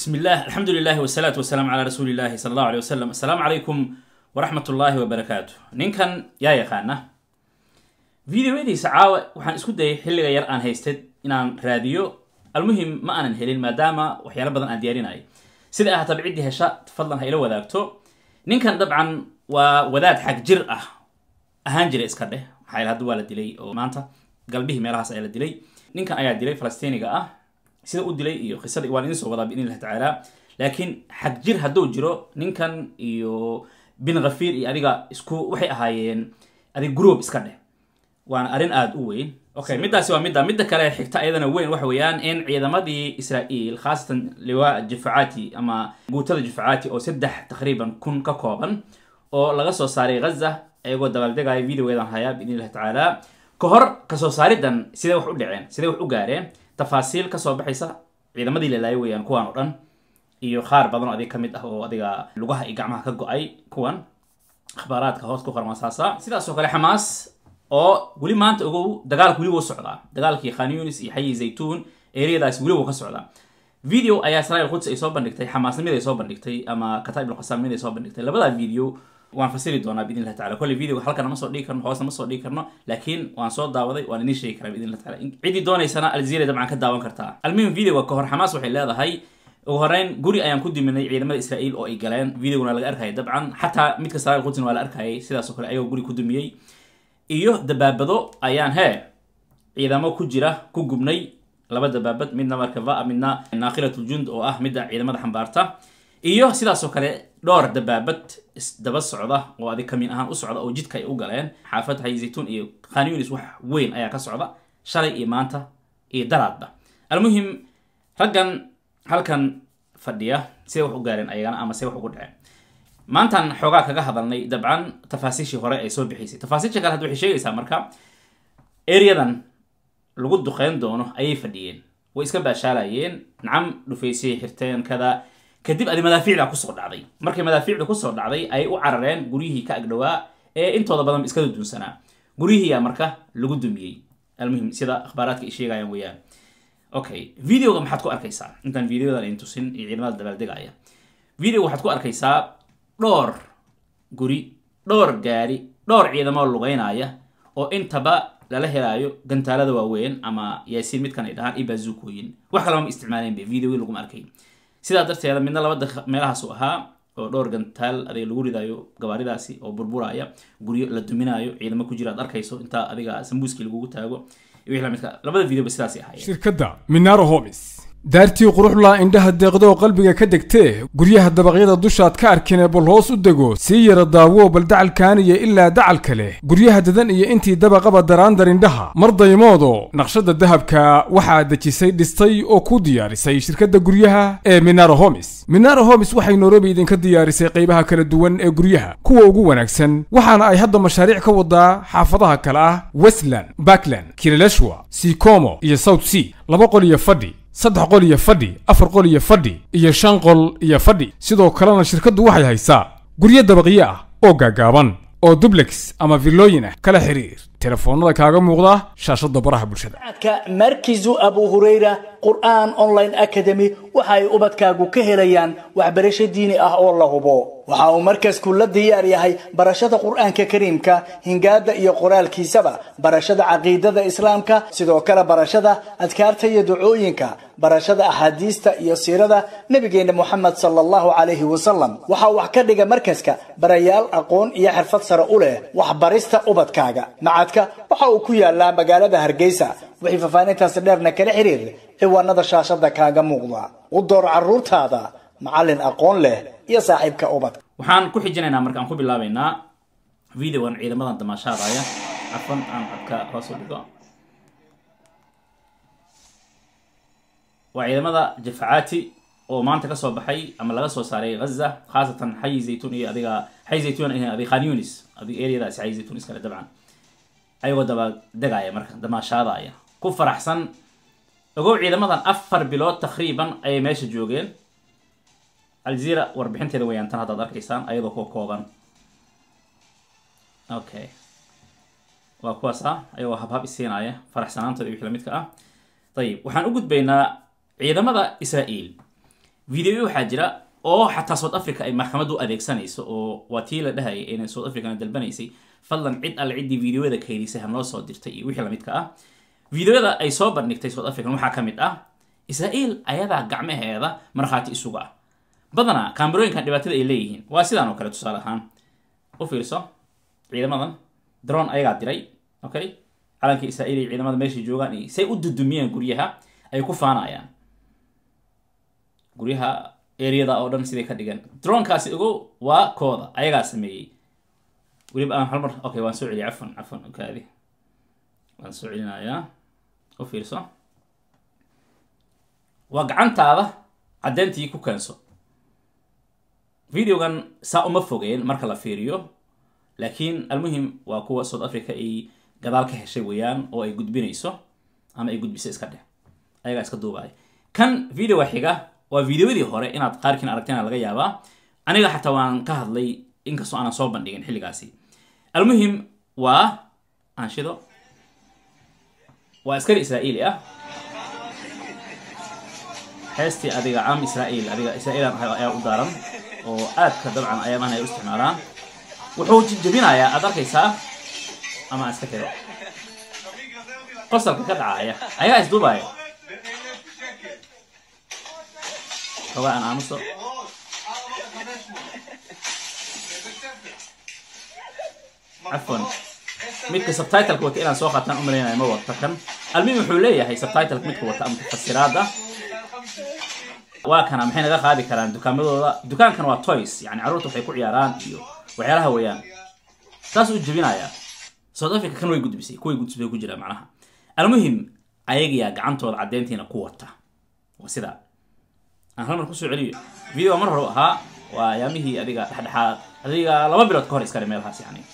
بسم الله الحمد لله والصلاة والسلام على رسول الله صلى الله عليه وسلم السلام عليكم ورحمة الله وبركاته نينكن يا يقانا فيديوهديس عاوة وحان اسكو داي حلقة ير آن هيستد inaan raadiyo almuhim ma aanan helin maadaama waxyaalo badan aan diyaarinayay sida ah tabciddii hesha fadlan ha ila wadaagto ninkan dabcan waa wadaad xag jir ah ahaan jira iska dheh maxaa yeel hadda waa la dilay oo maanta galbihii meelahaas ayaa la dilay ah sida u dilay iyo qisada waan idin soo wadaa biidn illah tacaala laakiin xag jir hadduu jiro ninkan iyo bin khafiir iyo adiga isku waxay ahaayeen adig group iska dheh waana arrin aada u weyn okay middaasi waa midda midda kale xigta ayadana weyn waxa weeyaan in ciidamadii israa'iil khaasatan liwaa jafacaati ama guutada jafacaati oo saddex taqriiban kun ka kooban oo laga soo saaray ghaza ayagoo dabaaldegaya videogeedan hayaa biidn illah tacaala ka hor kasoo saaridan sidee wax u dhaceen sidee wax u gaareen tafaasiil kasoo baxaysa ciidamadii lalaayay weyaan kuwan oo dhan iyo qaar badan oo adiga ka mid ah oo adiga lugaha iyo gacmaha ka go-ay kuwan akhbaaraadka hoos ku qoran saasa sidaasoo kale xamaas oo weli maanta ogow dagaalku weli wuu socdaa dagaalkii khan yunis iyo xayi zaytuun eryadaas weli wuu ka socdaa video ayaa israel quds ay soo bandhigtay xamaasnimid ay soo bandhigtay ama qatar ibn ay soo bandhigtay labadaa video waan fasiri doonaa bidn lah taala kolley videoga halkan ma soo dhigi karno hoosna ma soo dhigi karno laakiin waan soo daawaday waan idiin sheegi karaa bidn lah ciddii doonaysana aljazeera dabcan ka daawan kartaa almuhim videoga kahor xamaas waxay leedahay ugu horeyn guri ayaan ku diminay ciidamada israa'iil oo ay galeen videoguna laga arkayay dabcan xataa midka saraal qudsina waa la arkayay sidaasoo kale ayagoo guri ku dumiyey iyo dabaabado ayaan he ciidamo ku jira ku gubnay laba dabaabad midna markava midna naaqilat uljund oo ah midda ciidamada xambaarta iyo sidaasoo kale dhowr dabaabad isdaba socda oo adig kamiin ahaan u socda oo jidka ay u galeen xaafad hayzaytuun iyo khanyunis wax weyn ayaa ka socda shalay iyo maanta iyo daraadba almuhim raggan halkan fadhiya siday wax u gaareen ayagana ama se wax ugu dhaceen maantaan xoogaa kaga hadalnay dabcan tafaasiishii hore ay soo bixaysay tafaasiisha kale had waxay sheegaysaa marka eryadan lagu duqeyn doono ayay fadhiyeen way iska baashaalayeen nacam dhufaysay xirteen kada kadib adi madaaficdaa kusoo dhacday markay madaaficdu kusoo dhacday ayay u carareen guryihii ka agdhowaa ee intooda badan iskada duunsanaa guryihiiyaa marka lagu dumiyey almuhim sida akhbaaraadka ay sheegayaan weeyaan okay videoga maxaad ku arkaysaa intaan videodan in tusin iyo ciidamada dabaaldegaya videoga waxaad ku arkaysaa dhowr guri dhowr gaari dhowr ciidamo lugaynaya oo intaba lala helaayo gantaalada waaweyn ama yaasiin midkan ay dhahaan iyo baazuukooyin wax kalama isticmaaleen be videogii laguma arkay sidaa darteeda midna labada meelahaasu ahaa oo dhowr gantaal adiga lagu ridaayo gabaaridaasi oo burburaya guryo la duminayo ciidamo ku jira arkayso intaa adiga sambuuskii lagugu taago wixii lamidka labada video ba sidaasi ahaayeen shirkadda minaro homes daartii quruxlaa indhaha deeqdoo qalbiga ka degtee guryaha dabaqyada dushaad ka arkin ee bal hoos u dego sii yara daawo bal dacalkan iyo ilaa dacalka leh guryaha dadan iyo intii dabaqaba daraandar indhaha mar daymoodo naqshadda dahabka waxaa dejisay dhistay oo ku diyaarisay shirkadda guryaha ee minaro homis minaro homis waxay nairobi idinka diyaarisay qaybaha kala duwan ee guryaha kuwa ugu wanaagsan waxaana ay hadda mashaariic ka wadaa xaafadaha kale ah westland backland kilaleshwa sikomo iyo south sea laba qol iyo fadhi saddex qol iyo fadhi afar qol iyo fadhi iyo shan qol iyo fadhi sidoo kalena shirkaddu waxay haysaa guryo dabaqyo ah oo gaagaaban oo dublex ama villooyin ah kala xidhiir telefoonada kaaga muuqda shaashada baraha bulshada markizu abu hurayra qur'aan online academy waxa ay ubadkaagu ka helayaan waxbarasho diini ah oo la hubo waxa uu markasku la diyaar yahay barashada qur'aanka kariimka hingaada iyo qoraalkiisaba barashada caqiidada islaamka sidoo kale barashada adkaarta iyo ducooyinka barashada axaadiista iyo siirada nebigeenna moxamed sala allahu calayhi wasalam waxaa wax ka dhiga markaska barayaal aqoon iyo xirfad sare u leh waxbarista ubadkaaga manaadka waxa uu ku yaalaa magaalada hargeysa wixii faahfaahintaasi dheerna kala xiriir ciwaanada shaashada kaaga muuqda u door caruurtaada macalin aqoon leh iyo saaxiibka ubadka waxaan ku xijinaynaa markaan ku bilaabaynaa videogan ciidamadan damaashaadaya cafan aan codka hoos u dhigo waa ciidamada jafacaati oo maanta kasoo baxay ama laga soo saaray haza khaasatan xay zaytun iyo adiga xay zaytun iyo adiqan yunis adiga eriyadaasi xay zaytun iskale dabcan ayagoo degaya marka damaashaadaaya ku faraxsan ogow ciidamadan afar bilood takriiban ayay meesha joogeen aljazeera warbixinteeda wayaan tan haddaad arkaysaan ayadoo kuwa kooban okay waa kuwaasa ayagoo habhab isiinaya faraxsanaantooda iyo wixii midka ah dayib waxaan u gudbaynaa ciidamada israa'iil video waxaa jira oo xataa south africa ay maxkamad adeegsanayso oo waa la dhahayay inay south africana dalbanaysay fadlan cid alle ciddii videoyada kaylisay hanoo soo dirtay iyo wixii lamidka ah videoyada ay soo bandhigtay south african waxaa ka mid ah israa'iil ayadaa gacmaheeda markhaati isugu ah badanaa kaamirooyinkan dhibaatada ay leeyihiin waa sidaan oo kale tusaale ahaan u fiirso ciidamadan dron ayagaa diray okay calankii israa'iil iyo ciidamada meeshay joogaan say u dudumiyaan guryaha ay ku faanayaan guryaha eriyada oo dhan siday ka dhigan dronkaasi ogo waa kooda ayagaa sameeyey weliba aan halmar okay waan soo celiya cafan cafan kaadi waan soo celinayaa u fiirso waa gacantaada caddeyntii ku keenso videogan saa uma fogeen marka la fiiriyo laakiin almuhim waa kuwa south africa ay gadaal ka heshay weeyaan oo ay gudbinayso ama ay gudbiso iska dheh ayagaa iska duubaaya kan videoga xiga waa videoyadii hore inaad qaarkiin aragtayna laga yaabaa aniga xataa waan ka hadlay inkastoo aanan soo bandhigin xilligaasi almuhim waa aanshido waa askari israa'iili ah heestii adiga caam israa'iil adiga israa'iilan ahay ayaa u daaran oo aadka dabcan ayaamahan ay u isticmaalaan wuxuu jabinayaa aad arkaysaa ama iska tiro qosalka ka dhacaaya ayaa isduubaaya xoogaa aan aamuso cafwan midka subtitleka wata inaan soo qaataan umalaynaya ma wata kan almim wuxuu leeyahay subtitleka midka wata ama mutafasiraada waa kana maxay naga qaadi karaan dukaamadooda dukaankan waa toys yani carruurta waxay ku ciyaaraan iyo waxyaalaha weeyaan saas uu jebinayaa south africa kan way gudbisay kuway gudbisay ku jiraa macnaha almuhim ayagiyaa gacantooda caddeyntiina ku wata waa sidaa aan hal mar kusoo celiyo adiga laba bilood ka hor iskare meelahaas yani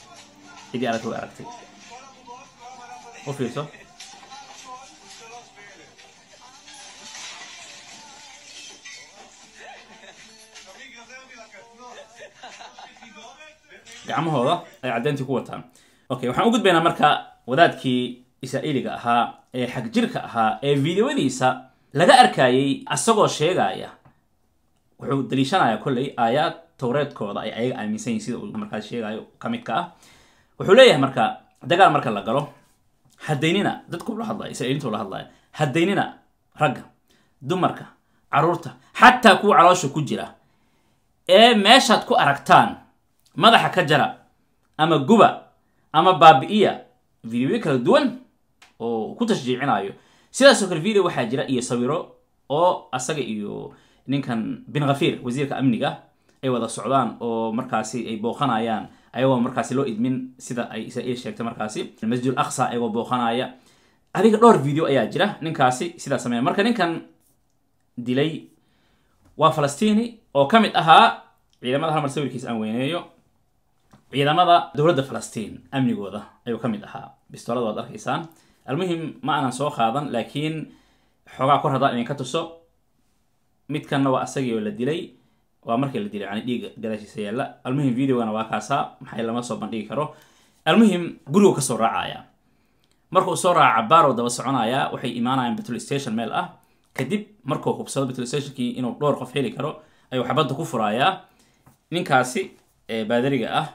gacmahooda ay caddayntii ku wataan okay waxaan u gudbaynaa marka wadaadkii israa'iiliga ahaa ee xagjirka ahaa ee videowadiisa laga arkayay asagoo sheegaya wuxuu daliishanayaa kolley aayaad towreedkooda ay ayaga aaminsan yihin sida uu markaas sheegayo ka midka ah wuxuu leeyahay marka dagaal marka la galo hadaynina dadkula hadlaya israiiliintu la hadlaya hadaynina ragga dumarka caruurta xataa kuwa caloosha ku jira ee meeshaad ku aragtaan madaxa ka jara ama guba ama baabi-iya videoyo kala duwan oo ku tashjiicinayo sidaasoo kale video waxaa jira iyo sawiro oo asaga iyo ninkan bin khafiir wasiirka amniga ay wada socdaan oo markaasi ay booqanayaan ayagoo markaasi loo idmin sida ay israiil sheegtay markaasi masjidul aqsa ayagoo booqanaya adiga dhowr video ayaa jira ninkaasi sidaa sameeya marka ninkan dilay waa falastiini oo ka mid ahaa ciidamada hal sawirkiisa aan weyneeyo ciidamada dowladda falastiin amnigooda ayuu ka mid ahaa bistoolada waad arkaysaan almuhim ma aanan soo qaadan laakiin xoogaa kor haddaan ka tuso midkanna waa asagii la dilay waa markii la dilay yani dhiiga gadaashiisa yaalla almuhim videogana waa kaasaa maxay lama soo bandhigi karo almuhim guriguu kasoo raacaya markuu soo raaca baaroo daba soconaya waxay imaanayaan battle station meel ah kadib markuu hubsado battle stationkii inuu dhowr qof heli karo ayuu xabadda ku furayaa ninkaasi ee baadariga ah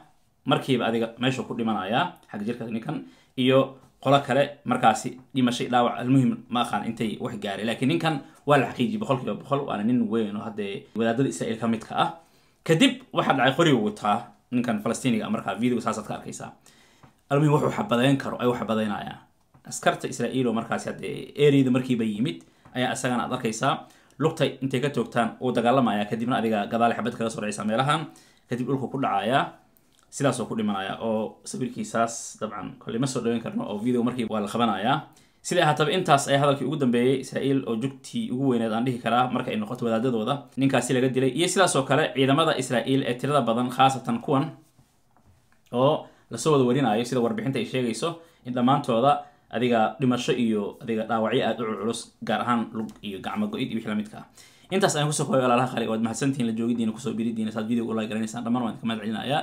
markiiba adiga meeshuu ku dhimanayaa xag jirka ninkan iyo qolo kale markaasi dhimashay dhaawac almuhim ma aqaan intay wax gaareen laakiin ninkan waa la xaqiijiyey boqol boqol waana nin weyn oo haddee wadaadada israa'iil ka mid ah kadib waxaa dhacay qorigu wataa ninkan falastiiniga ah, markaa videoga saasaad ka arkaysaa almuhim wuxuu xabadeyn karo ayuu xabadeynayaa askarta israa'iil oo markaasi haddee ereyda markiiba yimid ayaa isagana aad arkaysaa lugtay intay ka toogtaan uu dagaalamaya kadibna adiga gadaale xabad kaga soo dhacaysaa meelahan kadib dhulku ku dhacayaa sidaasoo ku dhimanaya oo sawirkiisaas dabcan kolley ma soo dhaweyn karno oo video markii waa la qabanayaa sida ahaataba intaas ayaa hadalkii ugu dambeeyey israa'iil oo jugtii ugu weyneed aan dhihi karaa marka ay noqoto wadaadadooda ninkaasi laga dilay iyo sidaasoo kale ciidamada israa'iil ee tirada badan khaasatan kuwan oo lasoo wada warinayo sida warbixinta ay sheegayso in dhammaantooda adiga dhimasho iyo adiga dhaawacyo aada u culculus gaar ahaan lug iyo gacmo go-id iyo wixii lamidka ah intaas ayaan kusoo koobay walaalaha qali waad mahadsantihiin la joogidiina kusoo biridiina saad video ula garanaysaan dhammaan waan idinka mahad celinayaa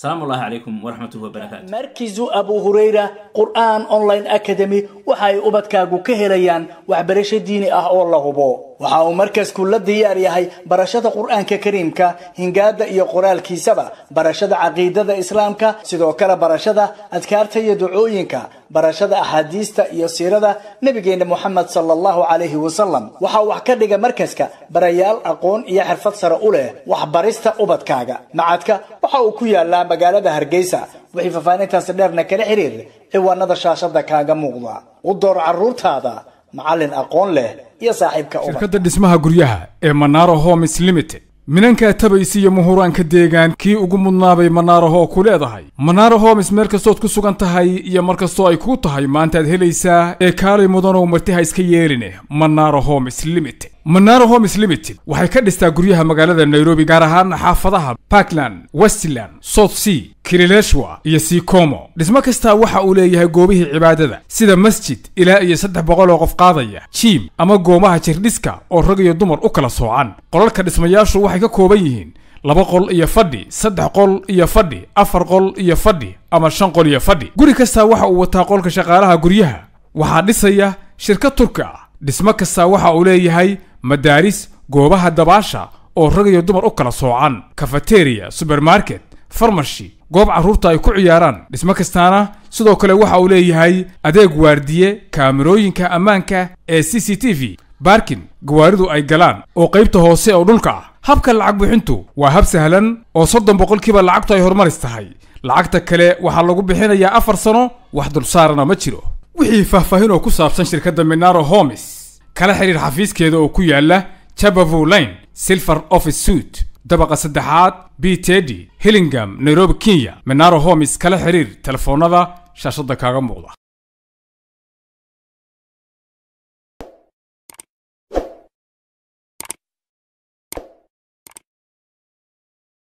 السلام الله عليكم ورحمة الله وبركاته مركز أبو هريرة قرآن أونلاين أكاديمي وحي أبدكاغو كهليان وعبرش ديني أه والله بو waxa uu markaasku la diyaar yahay barashada qur-aanka kariimka hingaada iyo qoraalkiisaba barashada caqiidada islaamka sidoo kale barashada adkaarta iyo ducooyinka barashada axaadiista iyo siirada nebigeenna moxamed sala allahu calayhi wasalam waxaa wax ka dhiga markaska barayaal aqoon iyo xirfad sare u leh waxbarista ubadkaaga macadka waxa uu ku yaallaa magaalada hargeysa wixii faafaanintaasi dheerna kala xiriir ciwaanada shaashadda kaaga muuqda u door carruurtaada macallin aqoon leh iyo saaxiibka shirkadda dhismaha guryaha ee manaro homes limited minankaa tabaysi iyo muhuraanka deegaan kii ugu mudnaabay manaaraho ku leedahay manaaraho mis meel kastood ku sugan tahay iyo mar kastoo ay kuu tahay maantaad helaysaa ee kaalay mudanow marti ha iska yeeline manaara homes limited manaara homes limited waxay ka dhistaa guryaha magaalada nairobi gaar ahaan xaafadaha puntland westland south sea kirileshwa iyo sikomo dhismo kastaa waxa uu leeyahay goobihii cibaadada sida masjid ilaa iyo saddex boqol oo qof qaadaya jiim ama goomaha jirdhiska oo rag iyo dumar u kala soocan qolalka dhismayaashu waxay ka kooban yihiin laba qol iyo fadhi saddex qol iyo fadhi afar qol iyo fadhi ama shan qol iyo fadhi guri kastaa waxa uu wataa qolka shaqaalaha guryaha waxaa dhisaya shirkad turka ah dhismo kastaa waxa uu leeyahay madaaris goobaha dabaasha oo rag iyo dumar u kala soocan kafateriya subermarket farmashi goob carruurta ay ku ciyaaraan dhismo kastaana sidoo kale waxa uu leeyahay adeeg waardiye kaamirooyinka ammaanka ee c c t v baarkin gawaaridu ay galaan oo qaybta hoose oo dhulka ah habka lacag bixintu waa hab sahlan oo soddon boqolkiiba lacagtu ay horumaris tahay lacagta kale waxaa lagu bixinayaa afar sano wax dulsaarana ma jiro wixii faahfaahin oo ku saabsan shirkadda minaro homes kala xidhiir xafiiskeeda oo ku yaalla jabavo line silver office suit dabaqa saddexaad b tedi hillingam nairobi kenya menaro homes kala xiriir telefoonnada shaashadda kaaga muuqda